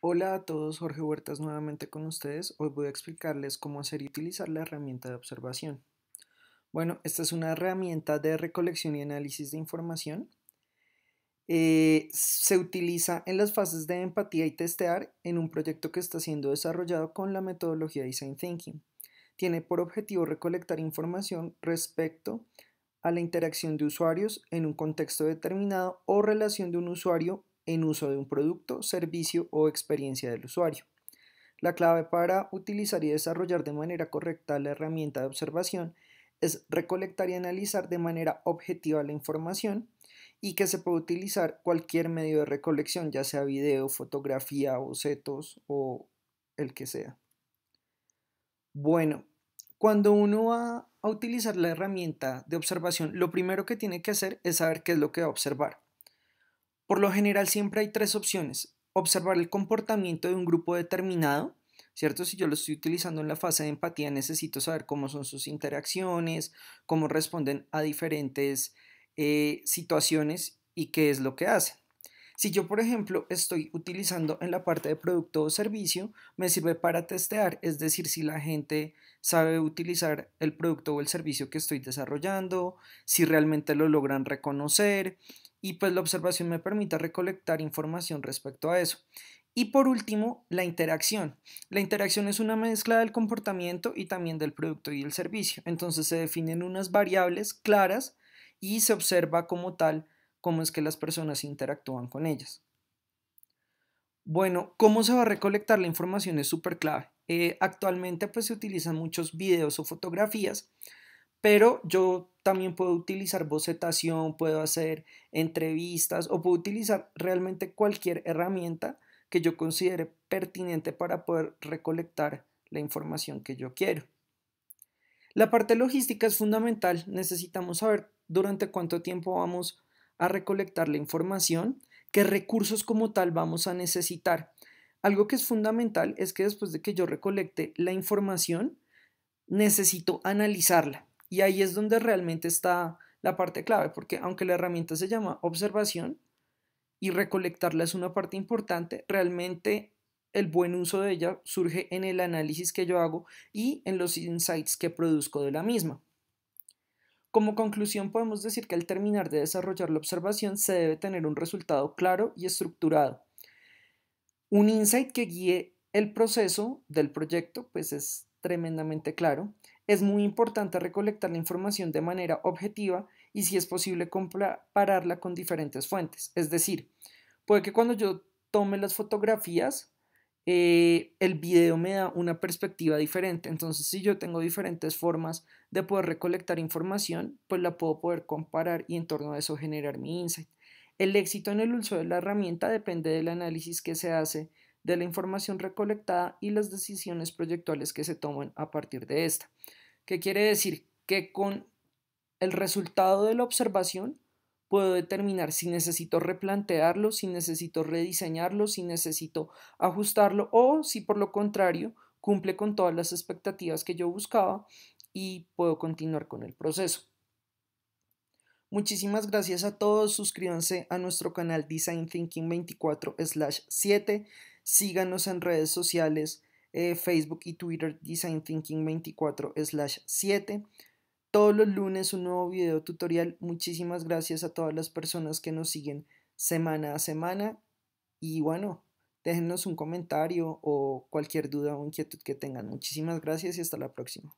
Hola a todos, Jorge Huertas nuevamente con ustedes. Hoy voy a explicarles cómo hacer y utilizar la herramienta de observación. Bueno, esta es una herramienta de recolección y análisis de información. Eh, se utiliza en las fases de empatía y testear en un proyecto que está siendo desarrollado con la metodología Design Thinking. Tiene por objetivo recolectar información respecto a la interacción de usuarios en un contexto determinado o relación de un usuario en uso de un producto, servicio o experiencia del usuario. La clave para utilizar y desarrollar de manera correcta la herramienta de observación es recolectar y analizar de manera objetiva la información y que se puede utilizar cualquier medio de recolección, ya sea video, fotografía, bocetos o el que sea. Bueno, cuando uno va a utilizar la herramienta de observación, lo primero que tiene que hacer es saber qué es lo que va a observar. Por lo general siempre hay tres opciones. Observar el comportamiento de un grupo determinado, ¿cierto? Si yo lo estoy utilizando en la fase de empatía, necesito saber cómo son sus interacciones, cómo responden a diferentes eh, situaciones y qué es lo que hacen. Si yo, por ejemplo, estoy utilizando en la parte de producto o servicio, me sirve para testear, es decir, si la gente sabe utilizar el producto o el servicio que estoy desarrollando, si realmente lo logran reconocer, y pues la observación me permite recolectar información respecto a eso. Y por último, la interacción. La interacción es una mezcla del comportamiento y también del producto y del servicio. Entonces se definen unas variables claras y se observa como tal cómo es que las personas interactúan con ellas. Bueno, cómo se va a recolectar la información es súper clave. Eh, actualmente pues se utilizan muchos videos o fotografías pero yo también puedo utilizar bocetación, puedo hacer entrevistas o puedo utilizar realmente cualquier herramienta que yo considere pertinente para poder recolectar la información que yo quiero. La parte logística es fundamental, necesitamos saber durante cuánto tiempo vamos a recolectar la información, qué recursos como tal vamos a necesitar. Algo que es fundamental es que después de que yo recolecte la información, necesito analizarla. Y ahí es donde realmente está la parte clave, porque aunque la herramienta se llama observación y recolectarla es una parte importante, realmente el buen uso de ella surge en el análisis que yo hago y en los insights que produzco de la misma. Como conclusión podemos decir que al terminar de desarrollar la observación se debe tener un resultado claro y estructurado. Un insight que guíe el proceso del proyecto, pues es tremendamente claro, es muy importante recolectar la información de manera objetiva y si es posible compararla con diferentes fuentes. Es decir, puede que cuando yo tome las fotografías, eh, el video me da una perspectiva diferente. Entonces, si yo tengo diferentes formas de poder recolectar información, pues la puedo poder comparar y en torno a eso generar mi insight. El éxito en el uso de la herramienta depende del análisis que se hace de la información recolectada y las decisiones proyectuales que se toman a partir de esta. ¿Qué quiere decir? Que con el resultado de la observación puedo determinar si necesito replantearlo, si necesito rediseñarlo, si necesito ajustarlo o si por lo contrario cumple con todas las expectativas que yo buscaba y puedo continuar con el proceso. Muchísimas gracias a todos, suscríbanse a nuestro canal Design Thinking 24/7, síganos en redes sociales eh, Facebook y Twitter Design Thinking 24/7. Todos los lunes un nuevo video tutorial. Muchísimas gracias a todas las personas que nos siguen semana a semana y bueno, déjenos un comentario o cualquier duda o inquietud que tengan. Muchísimas gracias y hasta la próxima.